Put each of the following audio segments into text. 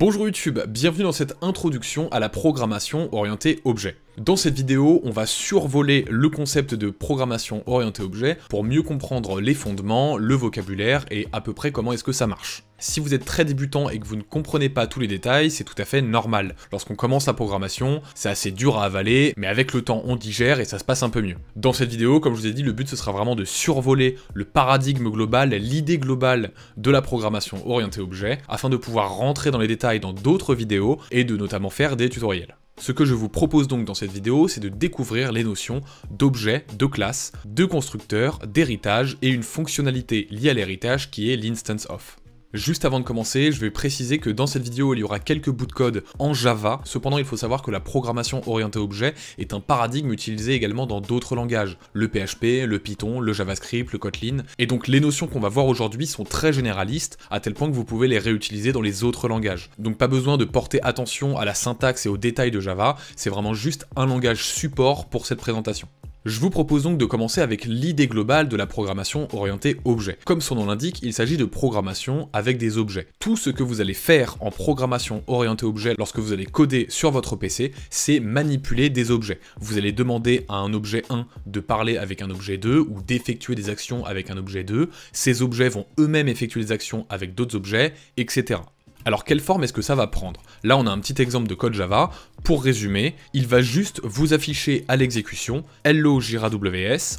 Bonjour YouTube, bienvenue dans cette introduction à la programmation orientée objet. Dans cette vidéo, on va survoler le concept de programmation orientée objet pour mieux comprendre les fondements, le vocabulaire et à peu près comment est-ce que ça marche. Si vous êtes très débutant et que vous ne comprenez pas tous les détails, c'est tout à fait normal. Lorsqu'on commence la programmation, c'est assez dur à avaler, mais avec le temps on digère et ça se passe un peu mieux. Dans cette vidéo, comme je vous ai dit, le but ce sera vraiment de survoler le paradigme global, l'idée globale de la programmation orientée objet, afin de pouvoir rentrer dans les détails dans d'autres vidéos et de notamment faire des tutoriels. Ce que je vous propose donc dans cette vidéo, c'est de découvrir les notions d'objet, de classe, de constructeur, d'héritage et une fonctionnalité liée à l'héritage qui est l'instance of. Juste avant de commencer, je vais préciser que dans cette vidéo, il y aura quelques bouts de code en Java. Cependant, il faut savoir que la programmation orientée objet est un paradigme utilisé également dans d'autres langages. Le PHP, le Python, le JavaScript, le Kotlin. Et donc les notions qu'on va voir aujourd'hui sont très généralistes, à tel point que vous pouvez les réutiliser dans les autres langages. Donc pas besoin de porter attention à la syntaxe et aux détails de Java, c'est vraiment juste un langage support pour cette présentation. Je vous propose donc de commencer avec l'idée globale de la programmation orientée objet. Comme son nom l'indique, il s'agit de programmation avec des objets. Tout ce que vous allez faire en programmation orientée objet lorsque vous allez coder sur votre PC, c'est manipuler des objets. Vous allez demander à un objet 1 de parler avec un objet 2 ou d'effectuer des actions avec un objet 2. Ces objets vont eux-mêmes effectuer des actions avec d'autres objets, etc. Alors quelle forme est-ce que ça va prendre Là on a un petit exemple de code Java. Pour résumer, il va juste vous afficher à l'exécution Hello Jira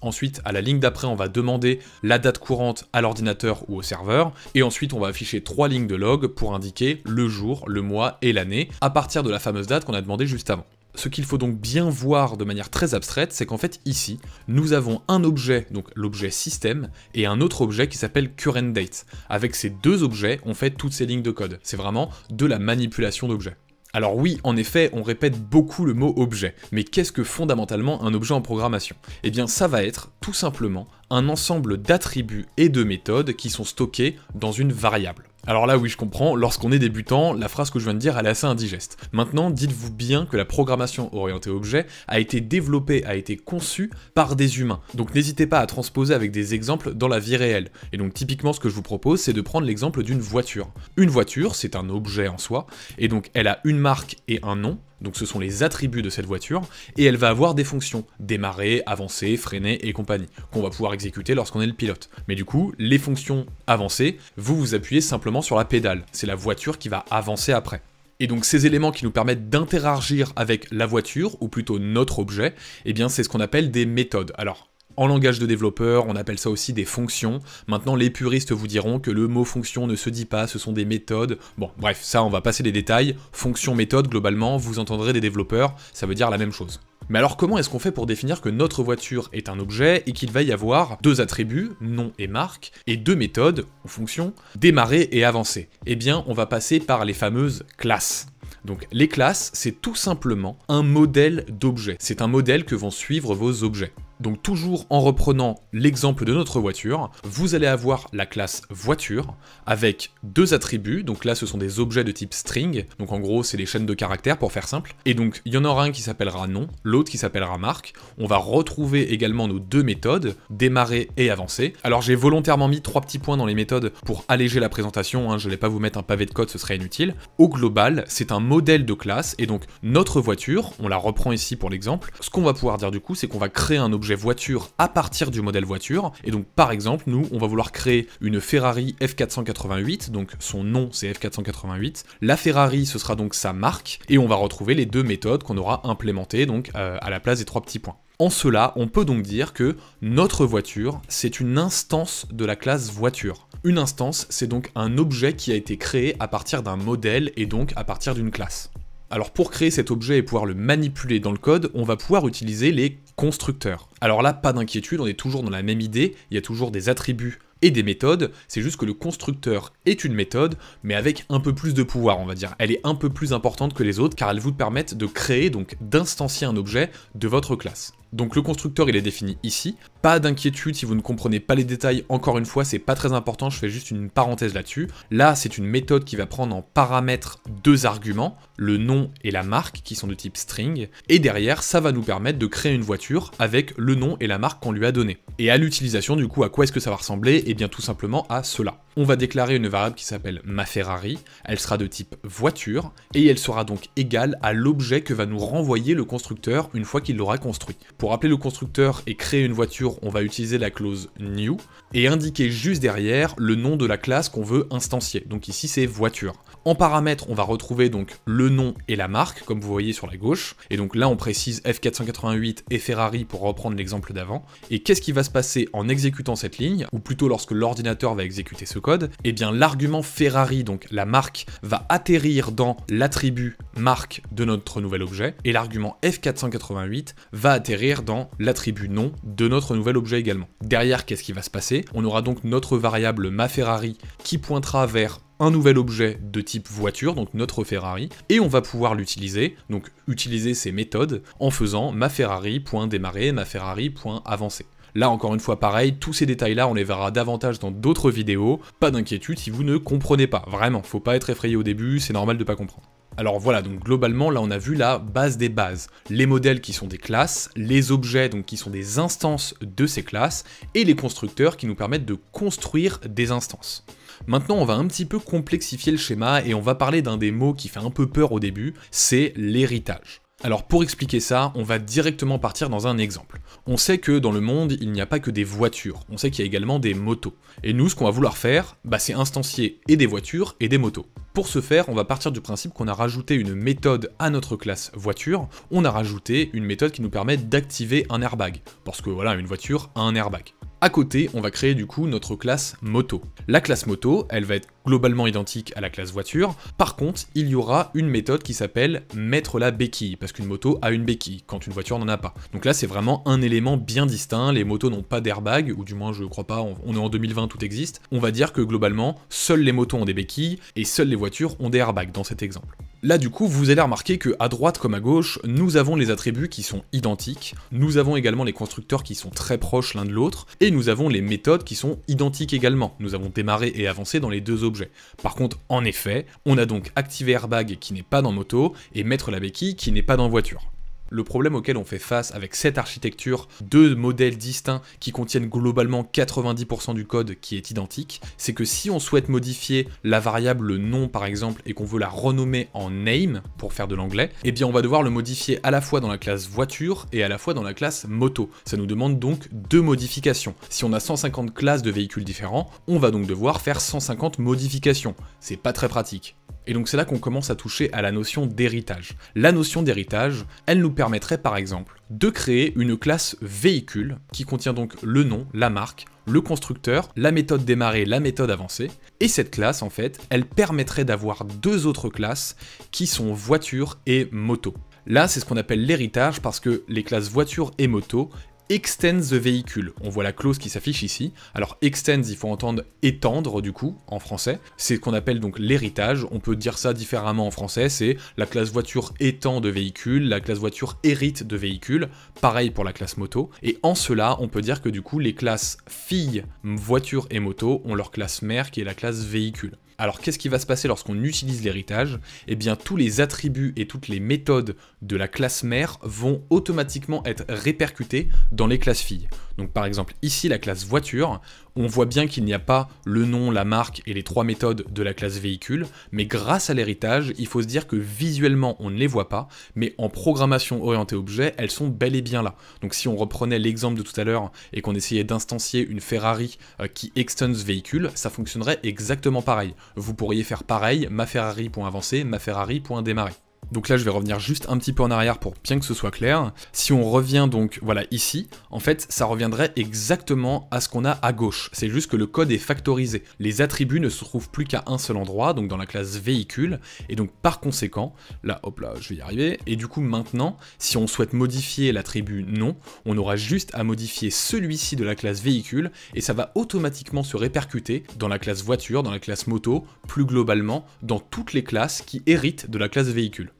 ensuite à la ligne d'après on va demander la date courante à l'ordinateur ou au serveur, et ensuite on va afficher trois lignes de log pour indiquer le jour, le mois et l'année à partir de la fameuse date qu'on a demandé juste avant ce qu'il faut donc bien voir de manière très abstraite, c'est qu'en fait ici, nous avons un objet, donc l'objet système, et un autre objet qui s'appelle current date. Avec ces deux objets, on fait toutes ces lignes de code. C'est vraiment de la manipulation d'objets. Alors oui, en effet, on répète beaucoup le mot objet, mais qu'est-ce que fondamentalement un objet en programmation Eh bien ça va être tout simplement un ensemble d'attributs et de méthodes qui sont stockés dans une variable. Alors là oui je comprends, lorsqu'on est débutant, la phrase que je viens de dire elle est assez indigeste. Maintenant, dites-vous bien que la programmation orientée objet a été développée, a été conçue par des humains. Donc n'hésitez pas à transposer avec des exemples dans la vie réelle. Et donc typiquement ce que je vous propose c'est de prendre l'exemple d'une voiture. Une voiture, c'est un objet en soi, et donc elle a une marque et un nom, donc ce sont les attributs de cette voiture, et elle va avoir des fonctions, démarrer, avancer, freiner et compagnie, qu'on va pouvoir exécuter lorsqu'on est le pilote. Mais du coup, les fonctions avancées, vous vous appuyez simplement sur la pédale, c'est la voiture qui va avancer après. Et donc ces éléments qui nous permettent d'interagir avec la voiture, ou plutôt notre objet, eh bien c'est ce qu'on appelle des méthodes. Alors en langage de développeur, on appelle ça aussi des fonctions. Maintenant, les puristes vous diront que le mot fonction ne se dit pas, ce sont des méthodes. Bon, bref, ça, on va passer les détails. Fonction, méthode, globalement, vous entendrez des développeurs, ça veut dire la même chose. Mais alors comment est-ce qu'on fait pour définir que notre voiture est un objet et qu'il va y avoir deux attributs, nom et marque, et deux méthodes, ou fonction, démarrer et avancer Eh bien, on va passer par les fameuses classes. Donc les classes, c'est tout simplement un modèle d'objet. C'est un modèle que vont suivre vos objets. Donc toujours en reprenant l'exemple de notre voiture, vous allez avoir la classe voiture avec deux attributs. Donc là, ce sont des objets de type string. Donc en gros, c'est les chaînes de caractères pour faire simple. Et donc, il y en aura un qui s'appellera nom, l'autre qui s'appellera marque. On va retrouver également nos deux méthodes, démarrer et avancer. Alors j'ai volontairement mis trois petits points dans les méthodes pour alléger la présentation. Hein. Je ne vais pas vous mettre un pavé de code, ce serait inutile. Au global, c'est un modèle de classe. Et donc, notre voiture, on la reprend ici pour l'exemple. Ce qu'on va pouvoir dire du coup, c'est qu'on va créer un objet voiture à partir du modèle voiture. Et donc par exemple, nous, on va vouloir créer une Ferrari F488, donc son nom c'est F488. La Ferrari, ce sera donc sa marque, et on va retrouver les deux méthodes qu'on aura implémentées donc euh, à la place des trois petits points. En cela, on peut donc dire que notre voiture, c'est une instance de la classe voiture. Une instance, c'est donc un objet qui a été créé à partir d'un modèle et donc à partir d'une classe. Alors pour créer cet objet et pouvoir le manipuler dans le code, on va pouvoir utiliser les constructeurs. Alors là, pas d'inquiétude, on est toujours dans la même idée, il y a toujours des attributs et des méthodes, c'est juste que le constructeur est une méthode, mais avec un peu plus de pouvoir, on va dire. Elle est un peu plus importante que les autres car elles vous permettent de créer, donc d'instancier un objet de votre classe. Donc le constructeur, il est défini ici. Pas d'inquiétude si vous ne comprenez pas les détails, encore une fois, c'est pas très important, je fais juste une parenthèse là-dessus. Là, c'est une méthode qui va prendre en paramètre deux arguments, le nom et la marque, qui sont de type string, et derrière, ça va nous permettre de créer une voiture avec le nom et la marque qu'on lui a donné. Et à l'utilisation, du coup, à quoi est-ce que ça va ressembler Eh bien, tout simplement à cela. On va déclarer une variable qui s'appelle maFerrari, elle sera de type voiture, et elle sera donc égale à l'objet que va nous renvoyer le constructeur une fois qu'il l'aura construit. Pour appeler le constructeur et créer une voiture, on va utiliser la clause new, et indiquer juste derrière le nom de la classe qu'on veut instancier. Donc ici c'est voiture. En paramètres, on va retrouver donc le nom et la marque, comme vous voyez sur la gauche. Et donc là, on précise F488 et Ferrari pour reprendre l'exemple d'avant. Et qu'est-ce qui va se passer en exécutant cette ligne, ou plutôt lorsque l'ordinateur va exécuter ce code Eh bien, l'argument Ferrari, donc la marque, va atterrir dans l'attribut marque de notre nouvel objet, et l'argument F488 va atterrir dans l'attribut nom de notre nouvel objet également. Derrière, qu'est-ce qui va se passer on aura donc notre variable maFerrari qui pointera vers un nouvel objet de type voiture, donc notre Ferrari, et on va pouvoir l'utiliser, donc utiliser ces méthodes en faisant maFerrari.démarrer, maFerrari.avancer. Là encore une fois pareil, tous ces détails-là on les verra davantage dans d'autres vidéos, pas d'inquiétude si vous ne comprenez pas, vraiment, faut pas être effrayé au début, c'est normal de pas comprendre. Alors voilà, donc globalement, là on a vu la base des bases. Les modèles qui sont des classes, les objets donc qui sont des instances de ces classes, et les constructeurs qui nous permettent de construire des instances. Maintenant, on va un petit peu complexifier le schéma et on va parler d'un des mots qui fait un peu peur au début, c'est l'héritage. Alors pour expliquer ça, on va directement partir dans un exemple. On sait que dans le monde, il n'y a pas que des voitures, on sait qu'il y a également des motos. Et nous, ce qu'on va vouloir faire, bah, c'est instancier et des voitures et des motos. Pour ce faire, on va partir du principe qu'on a rajouté une méthode à notre classe voiture, on a rajouté une méthode qui nous permet d'activer un airbag, parce que voilà, une voiture a un airbag à côté, on va créer du coup notre classe moto. La classe moto, elle va être globalement identique à la classe voiture. Par contre, il y aura une méthode qui s'appelle mettre la béquille, parce qu'une moto a une béquille, quand une voiture n'en a pas. Donc là, c'est vraiment un élément bien distinct. Les motos n'ont pas d'airbag, ou du moins, je crois pas, on est en 2020, tout existe. On va dire que globalement, seules les motos ont des béquilles, et seules les voitures ont des airbags dans cet exemple. Là du coup, vous allez remarquer que à droite comme à gauche, nous avons les attributs qui sont identiques, nous avons également les constructeurs qui sont très proches l'un de l'autre, et nous avons les méthodes qui sont identiques également. Nous avons démarré et avancé dans les deux objets. Par contre, en effet, on a donc activé airbag qui n'est pas dans moto, et mettre la béquille qui n'est pas dans voiture. Le problème auquel on fait face avec cette architecture, deux modèles distincts qui contiennent globalement 90% du code qui est identique, c'est que si on souhaite modifier la variable nom par exemple et qu'on veut la renommer en name pour faire de l'anglais, eh bien on va devoir le modifier à la fois dans la classe voiture et à la fois dans la classe moto. Ça nous demande donc deux modifications. Si on a 150 classes de véhicules différents, on va donc devoir faire 150 modifications. C'est pas très pratique. Et donc c'est là qu'on commence à toucher à la notion d'héritage. La notion d'héritage, elle nous permettrait par exemple de créer une classe véhicule qui contient donc le nom, la marque, le constructeur, la méthode démarrée, la méthode avancée. Et cette classe, en fait, elle permettrait d'avoir deux autres classes qui sont voiture et moto. Là, c'est ce qu'on appelle l'héritage parce que les classes voiture et moto extends the véhicule. On voit la clause qui s'affiche ici. Alors extends, il faut entendre étendre du coup en français. C'est ce qu'on appelle donc l'héritage. On peut dire ça différemment en français. C'est la classe voiture étend de véhicule, la classe voiture hérite de véhicule. Pareil pour la classe moto. Et en cela, on peut dire que du coup les classes filles, voiture et moto ont leur classe mère qui est la classe véhicule. Alors qu'est-ce qui va se passer lorsqu'on utilise l'héritage Eh bien tous les attributs et toutes les méthodes de la classe mère vont automatiquement être répercutés dans les classes filles. Donc par exemple ici la classe voiture, on voit bien qu'il n'y a pas le nom, la marque et les trois méthodes de la classe véhicule, mais grâce à l'héritage, il faut se dire que visuellement on ne les voit pas, mais en programmation orientée objet, elles sont bel et bien là. Donc si on reprenait l'exemple de tout à l'heure et qu'on essayait d'instancier une Ferrari euh, qui extend ce véhicule, ça fonctionnerait exactement pareil. Vous pourriez faire pareil, ma maferrari.démarrer. Donc là, je vais revenir juste un petit peu en arrière pour bien que ce soit clair. Si on revient donc, voilà, ici, en fait, ça reviendrait exactement à ce qu'on a à gauche. C'est juste que le code est factorisé. Les attributs ne se trouvent plus qu'à un seul endroit, donc dans la classe véhicule. Et donc, par conséquent, là, hop là, je vais y arriver. Et du coup, maintenant, si on souhaite modifier l'attribut non, on aura juste à modifier celui-ci de la classe véhicule et ça va automatiquement se répercuter dans la classe voiture, dans la classe moto, plus globalement, dans toutes les classes qui héritent de la classe véhicule.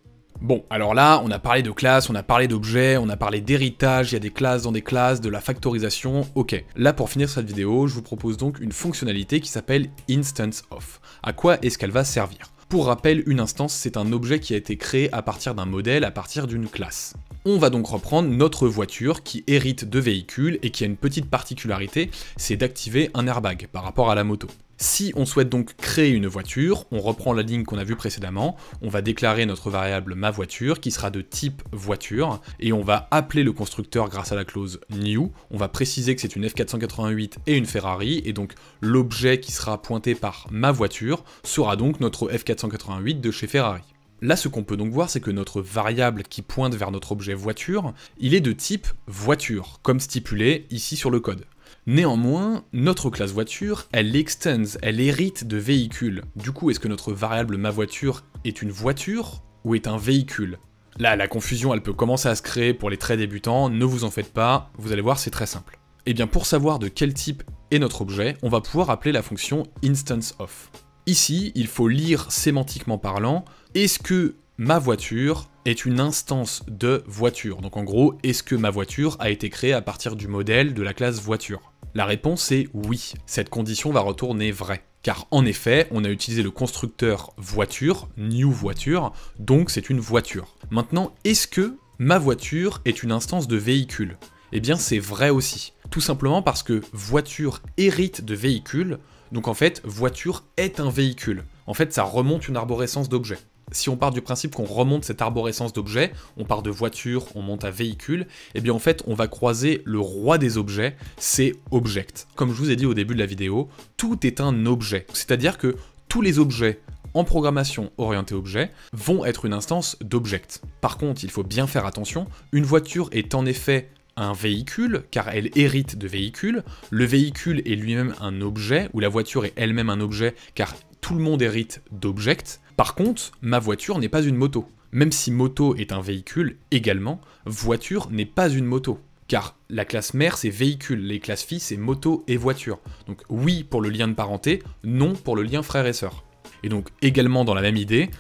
Bon, alors là, on a parlé de classes, on a parlé d'objets, on a parlé d'héritage, il y a des classes dans des classes, de la factorisation, ok. Là, pour finir cette vidéo, je vous propose donc une fonctionnalité qui s'appelle Instance of. À quoi est-ce qu'elle va servir pour rappel, une instance, c'est un objet qui a été créé à partir d'un modèle, à partir d'une classe. On va donc reprendre notre voiture qui hérite de véhicules et qui a une petite particularité, c'est d'activer un airbag par rapport à la moto. Si on souhaite donc créer une voiture, on reprend la ligne qu'on a vue précédemment, on va déclarer notre variable ma voiture qui sera de type voiture et on va appeler le constructeur grâce à la clause new, on va préciser que c'est une F488 et une Ferrari et donc l'objet qui sera pointé par ma voiture sera donc notre F488 de chez Ferrari. Là, ce qu'on peut donc voir, c'est que notre variable qui pointe vers notre objet voiture, il est de type voiture, comme stipulé ici sur le code. Néanmoins, notre classe voiture, elle extends, elle hérite de véhicules. Du coup, est-ce que notre variable ma voiture est une voiture ou est un véhicule Là, la confusion, elle peut commencer à se créer pour les très débutants, ne vous en faites pas, vous allez voir, c'est très simple. Et eh bien, pour savoir de quel type est notre objet, on va pouvoir appeler la fonction instance of. Ici, il faut lire sémantiquement parlant, est-ce que ma voiture est une instance de voiture Donc en gros, est-ce que ma voiture a été créée à partir du modèle de la classe voiture la réponse est oui, cette condition va retourner vraie. Car en effet, on a utilisé le constructeur voiture, new voiture, donc c'est une voiture. Maintenant, est-ce que ma voiture est une instance de véhicule Eh bien c'est vrai aussi. Tout simplement parce que voiture hérite de véhicule, donc en fait voiture est un véhicule. En fait ça remonte une arborescence d'objets si on part du principe qu'on remonte cette arborescence d'objets, on part de voiture, on monte à véhicule, et eh bien en fait on va croiser le roi des objets, c'est Object. Comme je vous ai dit au début de la vidéo, tout est un objet, c'est-à-dire que tous les objets en programmation orientée objet vont être une instance d'object. Par contre, il faut bien faire attention, une voiture est en effet un véhicule, car elle hérite de véhicule, le véhicule est lui-même un objet, ou la voiture est elle-même un objet, car tout le monde hérite d'object. Par contre, ma voiture n'est pas une moto. Même si moto est un véhicule également, voiture n'est pas une moto. Car la classe mère, c'est véhicule, les classes filles, c'est moto et voiture. Donc oui pour le lien de parenté, non pour le lien frère et sœur. Et donc également dans la même idée,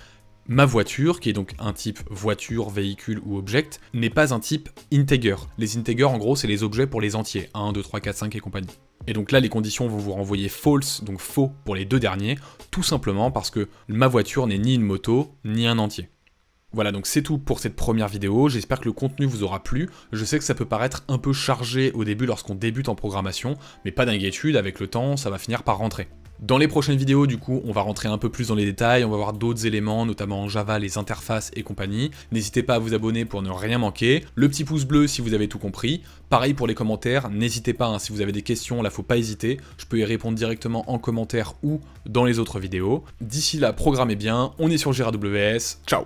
ma voiture, qui est donc un type voiture, véhicule ou object, n'est pas un type integer. Les integers, en gros, c'est les objets pour les entiers, 1, 2, 3, 4, 5 et compagnie. Et donc là, les conditions vont vous renvoyer false, donc faux pour les deux derniers, tout simplement parce que ma voiture n'est ni une moto, ni un entier. Voilà, donc c'est tout pour cette première vidéo, j'espère que le contenu vous aura plu, je sais que ça peut paraître un peu chargé au début lorsqu'on débute en programmation, mais pas d'inquiétude, avec le temps, ça va finir par rentrer. Dans les prochaines vidéos, du coup, on va rentrer un peu plus dans les détails, on va voir d'autres éléments, notamment en Java, les interfaces et compagnie. N'hésitez pas à vous abonner pour ne rien manquer. Le petit pouce bleu si vous avez tout compris. Pareil pour les commentaires, n'hésitez pas, hein, si vous avez des questions, là, faut pas hésiter. Je peux y répondre directement en commentaire ou dans les autres vidéos. D'ici là, programmez bien, on est sur WS. ciao